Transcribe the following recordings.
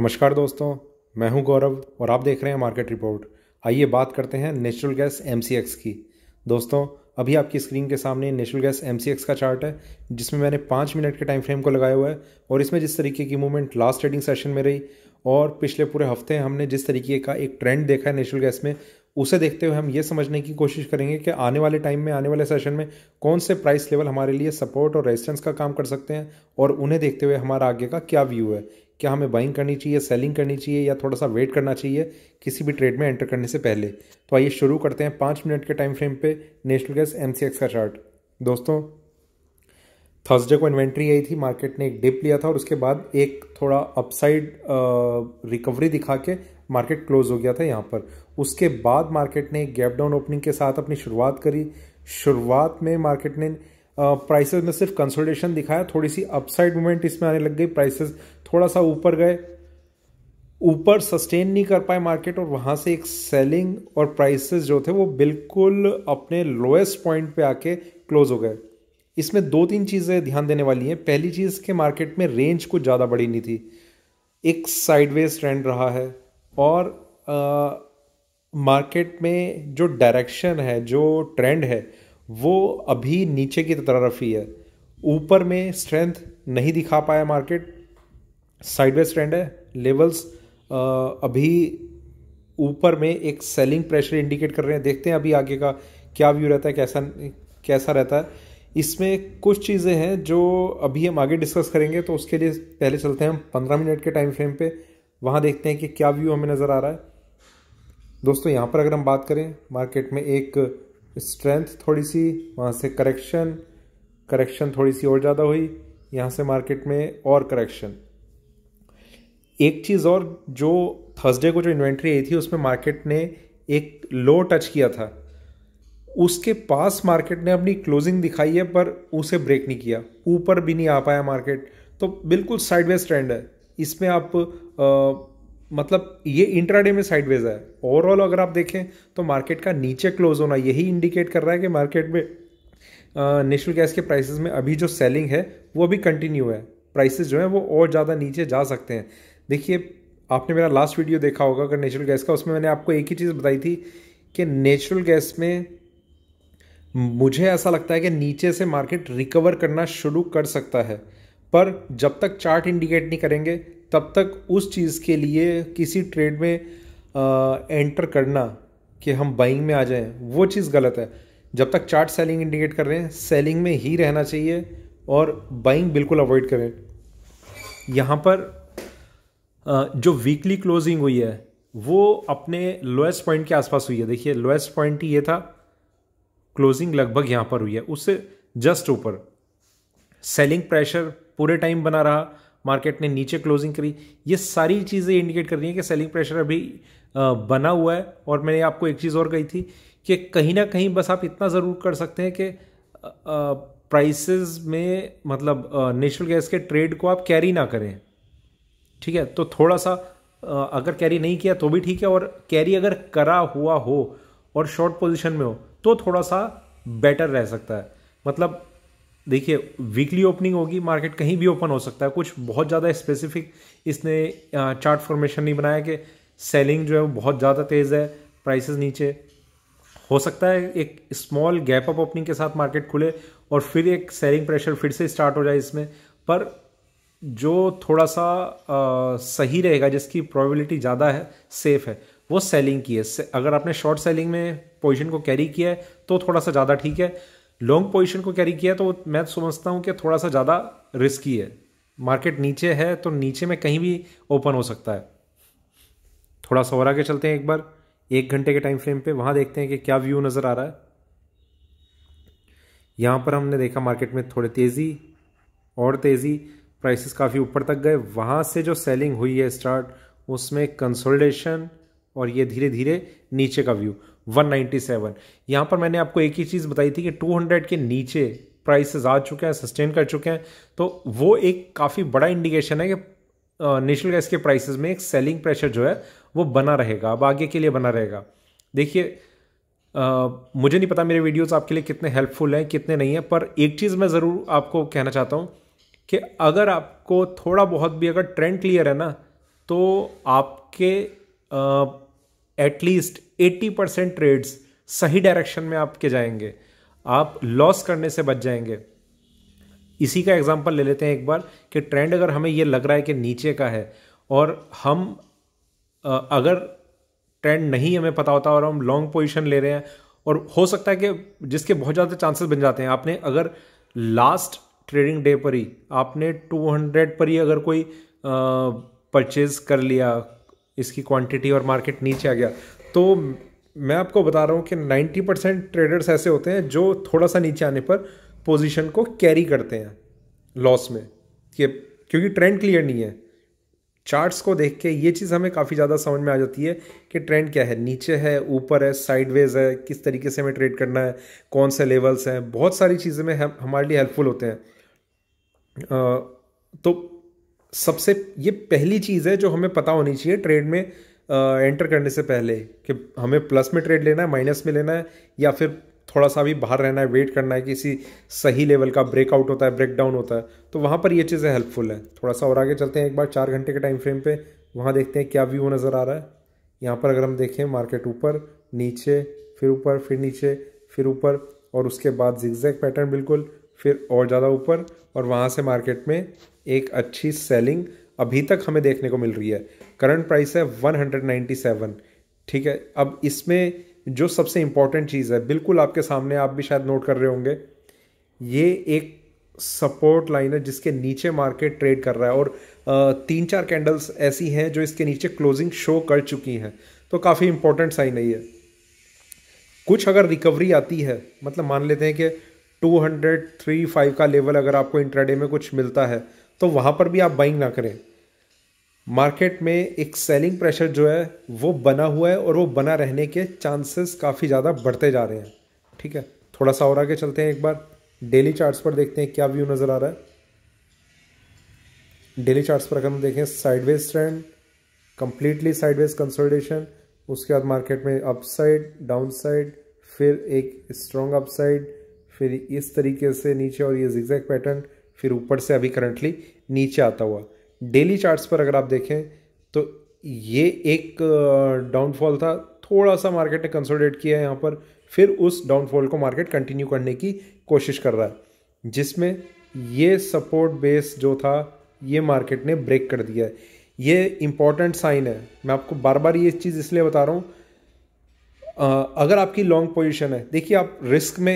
नमस्कार दोस्तों मैं हूं गौरव और आप देख रहे हैं मार्केट रिपोर्ट आइए बात करते हैं नेचुरल गैस एम की दोस्तों अभी आपकी स्क्रीन के सामने नेचुरल गैस एम का चार्ट है जिसमें मैंने पाँच मिनट के टाइम फ्रेम को लगाया हुआ है और इसमें जिस तरीके की मूवमेंट लास्ट ट्रेडिंग सेशन में रही और पिछले पूरे हफ्ते हमने जिस तरीके का एक ट्रेंड देखा है नेचुरल गैस में उसे देखते हुए हम ये समझने की कोशिश करेंगे कि आने वाले टाइम में आने वाले सेशन में कौन से प्राइस लेवल हमारे लिए सपोर्ट और रेजिस्टेंस का काम कर सकते हैं और उन्हें देखते हुए हमारा आगे का क्या व्यू है क्या हमें बाइंग करनी चाहिए सेलिंग करनी चाहिए या थोड़ा सा वेट करना चाहिए किसी भी ट्रेड में एंटर करने से पहले तो आइए शुरू करते हैं पाँच मिनट के टाइम फ्रेम पे नेशनल गैस एम का चार्ट दोस्तों थर्सडे को इन्वेंट्री आई थी मार्केट ने एक डिप लिया था और उसके बाद एक थोड़ा अपसाइड रिकवरी दिखा के मार्केट क्लोज हो गया था यहाँ पर उसके बाद मार्केट ने गैप डाउन ओपनिंग के साथ अपनी शुरुआत करी शुरुआत में मार्केट ने प्राइसेस में सिर्फ कंसोलिडेशन दिखाया थोड़ी सी अपसाइड मूवमेंट इसमें आने लग गई प्राइसेस थोड़ा सा ऊपर गए ऊपर सस्टेन नहीं कर पाए मार्केट और वहाँ से एक सेलिंग और प्राइसेस जो थे वो बिल्कुल अपने लोएस्ट पॉइंट पे आके क्लोज हो गए इसमें दो तीन चीज़ें ध्यान देने वाली हैं पहली चीज़ के मार्केट में रेंज कुछ ज़्यादा बड़ी नहीं थी एक साइडवेज ट्रेंड रहा है और आ, मार्केट में जो डायरेक्शन है जो ट्रेंड है वो अभी नीचे की तरफ ही है ऊपर में स्ट्रेंथ नहीं दिखा पाया मार्केट साइडवेज ट्रेंड है लेवल्स अभी ऊपर में एक सेलिंग प्रेशर इंडिकेट कर रहे हैं देखते हैं अभी आगे का क्या व्यू रहता है कैसा कैसा रहता है इसमें कुछ चीज़ें हैं जो अभी हम आगे डिस्कस करेंगे तो उसके लिए पहले चलते हैं हम पंद्रह मिनट के टाइम फ्रेम पे वहाँ देखते हैं कि क्या व्यू हमें नज़र आ रहा है दोस्तों यहाँ पर अगर हम बात करें मार्केट में एक स्ट्रेंथ थोड़ी सी वहाँ से करेक्शन करेक्शन थोड़ी सी और ज़्यादा हुई यहाँ से मार्केट में और करेक्शन एक चीज़ और जो थर्सडे को जो इन्वेंट्री आई थी उसमें मार्केट ने एक लो टच किया था उसके पास मार्केट ने अपनी क्लोजिंग दिखाई है पर उसे ब्रेक नहीं किया ऊपर भी नहीं आ पाया मार्केट तो बिल्कुल साइडवेज ट्रेंड है इसमें आप मतलब ये इंट्राडे में साइडवेज है ओवरऑल अगर आप देखें तो मार्केट का नीचे क्लोज होना यही इंडिकेट कर रहा है कि मार्केट में नेशनल गैस के प्राइसेस में अभी जो सेलिंग है वो अभी कंटिन्यू है प्राइसेस जो है वो और ज़्यादा नीचे जा सकते हैं देखिए आपने मेरा लास्ट वीडियो देखा होगा अगर नेचुरल गैस का उसमें मैंने आपको एक ही चीज़ बताई थी कि नेचुरल गैस में मुझे ऐसा लगता है कि नीचे से मार्केट रिकवर करना शुरू कर सकता है पर जब तक चार्ट इंडिकेट नहीं करेंगे तब तक उस चीज़ के लिए किसी ट्रेड में एंटर करना कि हम बाइंग में आ जाएं वो चीज़ गलत है जब तक चार्ट सेलिंग इंडिकेट कर रहे हैं सेलिंग में ही रहना चाहिए और बाइंग बिल्कुल अवॉइड करें यहाँ पर जो वीकली क्लोजिंग हुई है वो अपने लोएस्ट पॉइंट के आसपास हुई है देखिए लोएस्ट पॉइंट ही ये था क्लोजिंग लगभग यहाँ पर हुई है उससे जस्ट ऊपर सेलिंग प्रेशर पूरे टाइम बना रहा मार्केट ने नीचे क्लोजिंग करी ये सारी चीज़ें इंडिकेट कर रही हैं कि सेलिंग प्रेशर अभी बना हुआ है और मैंने आपको एक चीज़ और कही थी कि कहीं ना कहीं बस आप इतना ज़रूर कर सकते हैं कि प्राइसेस में मतलब नेचुरल गैस के ट्रेड को आप कैरी ना करें ठीक है तो थोड़ा सा अगर कैरी नहीं किया तो भी ठीक है और कैरी अगर करा हुआ हो और शॉर्ट पोजीशन में हो तो थोड़ा सा बेटर रह सकता है मतलब देखिए वीकली ओपनिंग होगी मार्केट कहीं भी ओपन हो सकता है कुछ बहुत ज़्यादा स्पेसिफिक इसने चार्ट फॉर्मेशन नहीं बनाया कि सेलिंग जो है वो बहुत ज़्यादा तेज़ है प्राइसेस नीचे हो सकता है एक स्मॉल गैप अप ओपनिंग के साथ मार्केट खुले और फिर एक सेलिंग प्रेशर फिर से स्टार्ट हो जाए इसमें पर जो थोड़ा सा आ, सही रहेगा जिसकी प्रोबेबिलिटी ज़्यादा है सेफ़ है वो सेलिंग की है अगर आपने शॉर्ट सेलिंग में पोजीशन को कैरी किया है तो थोड़ा सा ज़्यादा ठीक है लॉन्ग पोजीशन को कैरी किया तो मैं समझता हूँ कि थोड़ा सा ज़्यादा रिस्की है मार्केट नीचे है तो नीचे में कहीं भी ओपन हो सकता है थोड़ा सा और आगे चलते हैं एक बार एक घंटे के टाइम फ्रेम पे वहाँ देखते हैं कि क्या व्यू नज़र आ रहा है यहाँ पर हमने देखा मार्केट में थोड़ी तेज़ी और तेज़ी प्राइसेस काफ़ी ऊपर तक गए वहाँ से जो सेलिंग हुई है स्टार्ट उसमें कंसोलिडेशन और ये धीरे धीरे नीचे का व्यू 197 यहाँ पर मैंने आपको एक ही चीज़ बताई थी कि 200 के नीचे प्राइसेस आ चुके हैं सस्टेन कर चुके हैं तो वो एक काफ़ी बड़ा इंडिकेशन है कि नेशनल गैस के प्राइसेस में एक सेलिंग प्रेशर जो है वो बना रहेगा अब आगे के लिए बना रहेगा देखिए मुझे नहीं पता मेरे वीडियोस आपके लिए कितने हेल्पफुल हैं कितने नहीं हैं पर एक चीज़ मैं ज़रूर आपको कहना चाहता हूँ कि अगर आपको थोड़ा बहुत भी अगर ट्रेंड क्लियर है ना तो आपके आ, एटलीस्ट 80 परसेंट ट्रेड्स सही डायरेक्शन में आपके जाएंगे आप लॉस करने से बच जाएंगे इसी का एग्जाम्पल ले लेते हैं एक बार कि ट्रेंड अगर हमें ये लग रहा है कि नीचे का है और हम अगर ट्रेंड नहीं हमें पता होता और हम लॉन्ग पोजीशन ले रहे हैं और हो सकता है कि जिसके बहुत ज़्यादा चांसेस बन जाते हैं आपने अगर लास्ट ट्रेडिंग डे पर ही आपने 200 पर ही अगर कोई परचेज कर लिया इसकी क्वांटिटी और मार्केट नीचे आ गया तो मैं आपको बता रहा हूँ कि 90 परसेंट ट्रेडर्स ऐसे होते हैं जो थोड़ा सा नीचे आने पर पोजीशन को कैरी करते हैं लॉस में कि क्योंकि ट्रेंड क्लियर नहीं है चार्ट्स को देख के ये चीज़ हमें काफ़ी ज़्यादा समझ में आ जाती है कि ट्रेंड क्या है नीचे है ऊपर है साइडवेज है किस तरीके से हमें ट्रेड करना है कौन से लेवल्स हैं बहुत सारी चीज़ें में हमारे लिए हेल्पफुल होते हैं आ, तो सबसे ये पहली चीज़ है जो हमें पता होनी चाहिए ट्रेड में एंटर करने से पहले कि हमें प्लस में ट्रेड लेना है माइनस में लेना है या फिर थोड़ा सा भी बाहर रहना है वेट करना है किसी सही लेवल का ब्रेकआउट होता है ब्रेकडाउन होता है तो वहाँ पर ये चीज़ें हेल्पफुल है थोड़ा सा और आगे चलते हैं एक बार चार घंटे के टाइम फ्रेम पे वहाँ देखते हैं क्या व्यू नज़र आ रहा है यहाँ पर अगर हम देखें मार्केट ऊपर नीचे फिर ऊपर फिर नीचे फिर ऊपर और उसके बाद जिक्जैक पैटर्न बिल्कुल फिर और ज़्यादा ऊपर और वहाँ से मार्केट में एक अच्छी सेलिंग अभी तक हमें देखने को मिल रही है करंट प्राइस है 197 ठीक है अब इसमें जो सबसे इम्पॉर्टेंट चीज़ है बिल्कुल आपके सामने आप भी शायद नोट कर रहे होंगे ये एक सपोर्ट लाइन है जिसके नीचे मार्केट ट्रेड कर रहा है और तीन चार कैंडल्स ऐसी हैं जो इसके नीचे क्लोजिंग शो कर चुकी हैं तो काफ़ी इंपॉर्टेंट साइन है ये कुछ अगर रिकवरी आती है मतलब मान लेते हैं कि फाइव का लेवल अगर आपको इंट्राडे में कुछ मिलता है तो वहाँ पर भी आप बाइंग ना करें मार्केट में एक सेलिंग प्रेशर जो है वो बना हुआ है और वो बना रहने के चांसेस काफ़ी ज़्यादा बढ़ते जा रहे हैं ठीक है थोड़ा सा और आगे चलते हैं एक बार डेली चार्ट्स पर देखते हैं क्या व्यू नज़र आ रहा है डेली चार्ट्स पर अगर हम देखें sideways trend completely sideways consolidation उसके बाद मार्केट में अपसाइड डाउनसाइड फिर एक स्ट्रॉन्ग अपसाइड फिर इस तरीके से नीचे और ये जिक्जैक पैटर्न फिर ऊपर से अभी करंटली नीचे आता हुआ डेली चार्ट्स पर अगर आप देखें तो ये एक डाउनफॉल था थोड़ा सा मार्केट ने कंसोलिडेट किया है यहाँ पर फिर उस डाउनफॉल को मार्केट कंटिन्यू करने की कोशिश कर रहा है जिसमें ये सपोर्ट बेस जो था ये मार्केट ने ब्रेक कर दिया है ये इम्पॉर्टेंट साइन है मैं आपको बार बार ये चीज़ इसलिए बता रहा हूँ अगर आपकी लॉन्ग पोजिशन है देखिए आप रिस्क में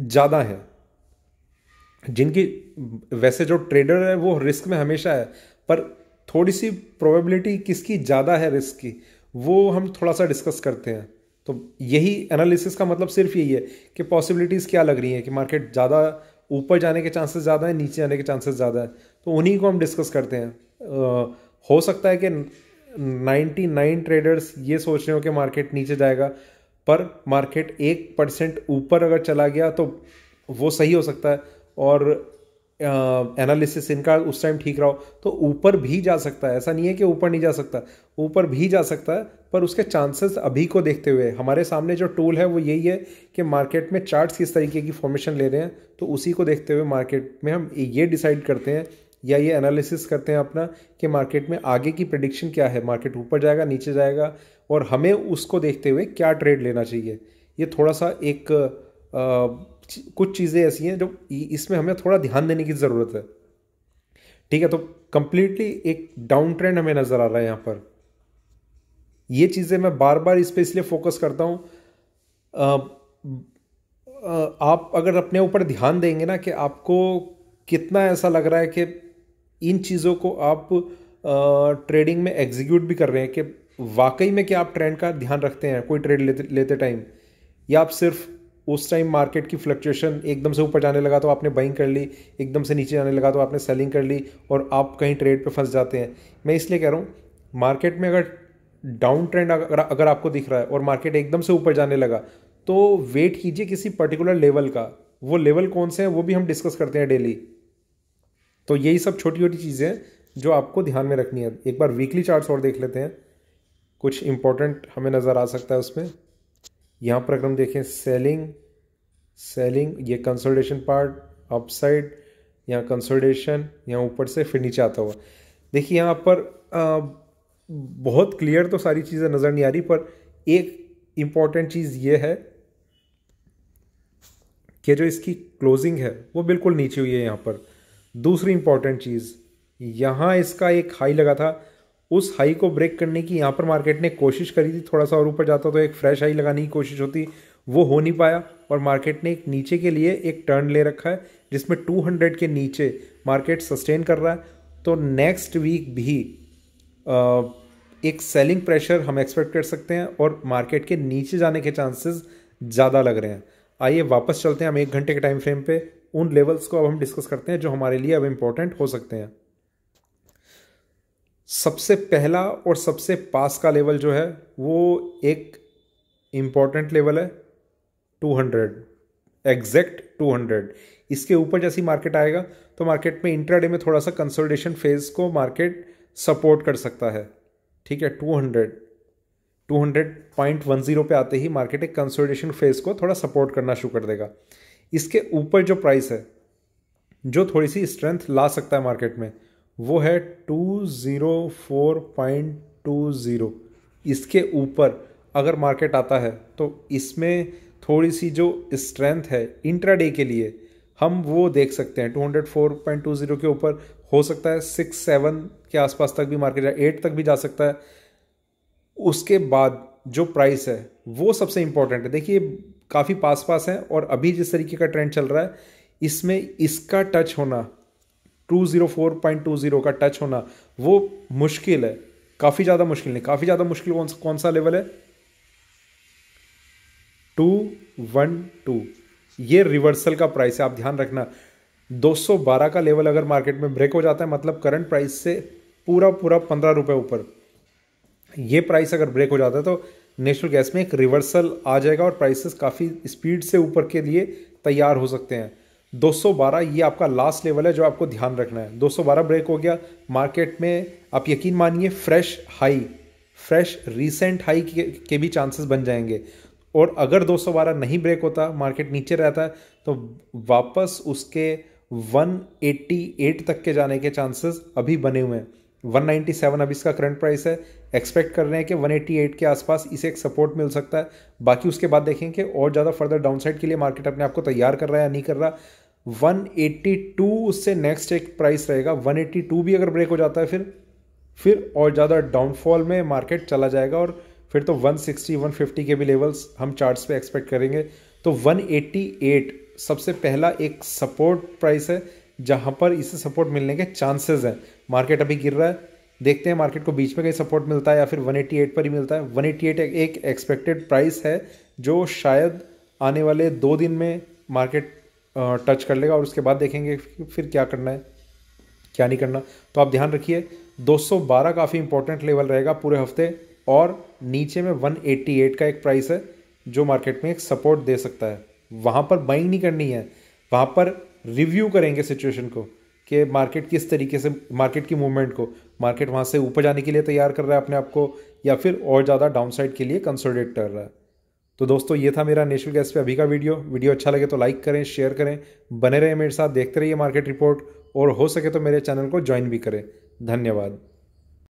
ज़्यादा हैं जिनकी वैसे जो ट्रेडर है वो रिस्क में हमेशा है पर थोड़ी सी प्रोबेबिलिटी किसकी ज़्यादा है रिस्क की वो हम थोड़ा सा डिस्कस करते हैं तो यही एनालिसिस का मतलब सिर्फ यही है कि पॉसिबिलिटीज़ क्या लग रही हैं कि मार्केट ज़्यादा ऊपर जाने के चांसेस ज़्यादा हैं नीचे जाने के चांसेस ज़्यादा है तो उन्हीं को हम डिस्कस करते हैं आ, हो सकता है कि 99 ट्रेडर्स ये सोच रहे हो कि मार्केट नीचे जाएगा पर मार्केट एक परसेंट ऊपर अगर चला गया तो वो सही हो सकता है और एनालिसिस इनका उस टाइम ठीक रहा हो तो ऊपर भी जा सकता है ऐसा नहीं है कि ऊपर नहीं जा सकता ऊपर भी जा सकता है पर उसके चांसेस अभी को देखते हुए हमारे सामने जो टूल है वो यही है कि मार्केट में चार्ट्स किस तरीके की फॉर्मेशन ले रहे हैं तो उसी को देखते हुए मार्केट में हम ये डिसाइड करते हैं या ये एनालिसिस करते हैं अपना कि मार्केट में आगे की प्रडिक्शन क्या है मार्केट ऊपर जाएगा नीचे जाएगा और हमें उसको देखते हुए क्या ट्रेड लेना चाहिए ये थोड़ा सा एक आ, कुछ चीज़ें ऐसी हैं जो इसमें हमें थोड़ा ध्यान देने की ज़रूरत है ठीक है तो कम्प्लीटली एक डाउन ट्रेंड हमें नज़र आ रहा है यहाँ पर ये चीज़ें मैं बार बार इस पर इसलिए फोकस करता हूँ आप अगर अपने ऊपर ध्यान देंगे ना कि आपको कितना ऐसा लग रहा है कि इन चीज़ों को आप ट्रेडिंग में एग्जीक्यूट भी कर रहे हैं कि वाकई में क्या आप ट्रेंड का ध्यान रखते हैं कोई ट्रेड लेते लेते टाइम या आप सिर्फ उस टाइम मार्केट की फ्लक्चुएशन एकदम से ऊपर जाने लगा तो आपने बाइंग कर ली एकदम से नीचे जाने लगा तो आपने सेलिंग कर ली और आप कहीं ट्रेड पे फंस जाते हैं मैं इसलिए कह रहा हूँ मार्केट में अगर डाउन ट्रेंड अगर अगर आपको दिख रहा है और मार्केट एकदम से ऊपर जाने लगा तो वेट कीजिए किसी पर्टिकुलर लेवल का वो लेवल कौन से हैं वो भी हम डिस्कस करते हैं डेली तो यही सब छोटी छोटी चीज़ें जो आपको ध्यान में रखनी है एक बार वीकली चार्ट्स और देख लेते हैं कुछ इम्पोर्टेंट हमें नज़र आ सकता है उसमें यहाँ पर अगर हम देखें सेलिंग सेलिंग ये कंसोलिडेशन पार्ट अपसाइड यहाँ कंसोलिडेशन यहाँ ऊपर से फिर नीचे आता हुआ देखिए यहाँ पर आ, बहुत क्लियर तो सारी चीज़ें नज़र नहीं आ रही पर एक इम्पॉर्टेंट चीज़ ये है कि जो इसकी क्लोजिंग है वो बिल्कुल नीचे हुई है यहाँ पर दूसरी इंपॉर्टेंट चीज़ यहाँ इसका एक हाई लगा था उस हाई को ब्रेक करने की यहाँ पर मार्केट ने कोशिश करी थी थोड़ा सा और ऊपर जाता तो एक फ्रेश हाई लगाने की कोशिश होती वो हो नहीं पाया और मार्केट ने एक नीचे के लिए एक टर्न ले रखा है जिसमें 200 के नीचे मार्केट सस्टेन कर रहा है तो नेक्स्ट वीक भी आ, एक सेलिंग प्रेशर हम एक्सपेक्ट कर सकते हैं और मार्केट के नीचे जाने के चांसेस ज़्यादा लग रहे हैं आइए वापस चलते हैं हम एक घंटे के टाइम फ्रेम पे उन लेवल्स को अब हम डिस्कस करते हैं जो हमारे लिए अब इंपॉर्टेंट हो सकते हैं सबसे पहला और सबसे पास का लेवल जो है वो एक इम्पॉर्टेंट लेवल है 200 एग्जैक्ट टू इसके ऊपर जैसी मार्केट आएगा तो मार्केट में इंट्राडे में थोड़ा सा कंसोलिडेशन फेज को मार्केट सपोर्ट कर सकता है ठीक है 200 200.10 पे आते ही मार्केट एक कंसोलिडेशन फेज को थोड़ा सपोर्ट करना शुरू कर देगा इसके ऊपर जो प्राइस है जो थोड़ी सी स्ट्रेंथ ला सकता है मार्केट में वो है two zero four point two zero इसके ऊपर अगर मार्केट आता है तो इसमें थोड़ी सी जो स्ट्रेंथ है इंट्राडे के लिए हम वो देख सकते हैं two two hundred four point zero के ऊपर हो सकता है सिक्स सेवन के आसपास तक भी मार्केट जाए एट तक भी जा सकता है उसके बाद जो प्राइस है वो सबसे इंपॉर्टेंट है देखिए काफ़ी पास पास है और अभी जिस तरीके का ट्रेंड चल रहा है इसमें इसका टच होना 204.20 का टच होना वो मुश्किल है काफ़ी ज़्यादा मुश्किल नहीं काफ़ी ज़्यादा मुश्किल कौन सा कौन सा लेवल है टू वन टू ये रिवर्सल का प्राइस है आप ध्यान रखना 212 का लेवल अगर मार्केट में ब्रेक हो जाता है मतलब करंट प्राइस से पूरा पूरा पंद्रह रुपये ऊपर ये प्राइस अगर ब्रेक हो जाता है तो नेचुरल गैस में एक रिवर्सल आ जाएगा और प्राइसेस काफ़ी स्पीड से ऊपर के लिए तैयार हो सकते हैं 212 ये आपका लास्ट लेवल है जो आपको ध्यान रखना है 212 ब्रेक हो गया मार्केट में आप यकीन मानिए fresh high fresh recent high के, के भी चांसेस बन जाएंगे और अगर 212 नहीं ब्रेक होता मार्केट नीचे रहता तो वापस उसके 188 तक के जाने के चांसेस अभी बने हुए हैं 197 अब इसका करंट प्राइस है एक्सपेक्ट कर रहे हैं कि 188 के आसपास इसे एक सपोर्ट मिल सकता है बाकी उसके बाद देखें कि और ज़्यादा फर्दर डाउनसाइड के लिए मार्केट अपने आप को तैयार कर रहा है या नहीं कर रहा 182 उससे नेक्स्ट एक प्राइस रहेगा 182 भी अगर ब्रेक हो जाता है फिर फिर और ज़्यादा डाउनफॉल में मार्केट चला जाएगा और फिर तो 160 150 के भी लेवल्स हम चार्ट्स पे एक्सपेक्ट करेंगे तो 188 सबसे पहला एक सपोर्ट प्राइस है जहाँ पर इसे सपोर्ट मिलने के चांसेस हैं मार्केट अभी गिर रहा है देखते हैं मार्केट को बीच में कहीं सपोर्ट मिलता है या फिर 188 पर ही मिलता है 188 एक एक्सपेक्टेड प्राइस है जो शायद आने वाले दो दिन में मार्केट टच कर लेगा और उसके बाद देखेंगे फिर क्या करना है क्या नहीं करना तो आप ध्यान रखिए 212 काफ़ी इंपॉर्टेंट लेवल रहेगा पूरे हफ्ते और नीचे में 188 का एक प्राइस है जो मार्केट में एक सपोर्ट दे सकता है वहाँ पर बाइंग नहीं करनी है वहाँ पर रिव्यू करेंगे सिचुएशन को कि मार्केट किस तरीके से मार्केट की मूवमेंट को मार्केट वहाँ से ऊपर जाने के लिए तैयार कर रहा है अपने आप को या फिर और ज़्यादा डाउनसाइड के लिए कंसोलिडेट कर रहा है तो दोस्तों ये था मेरा नेशनल गैस पे अभी का वीडियो वीडियो अच्छा लगे तो लाइक करें शेयर करें बने रहें मेरे साथ देखते रहिए मार्केट रिपोर्ट और हो सके तो मेरे चैनल को ज्वाइन भी करें धन्यवाद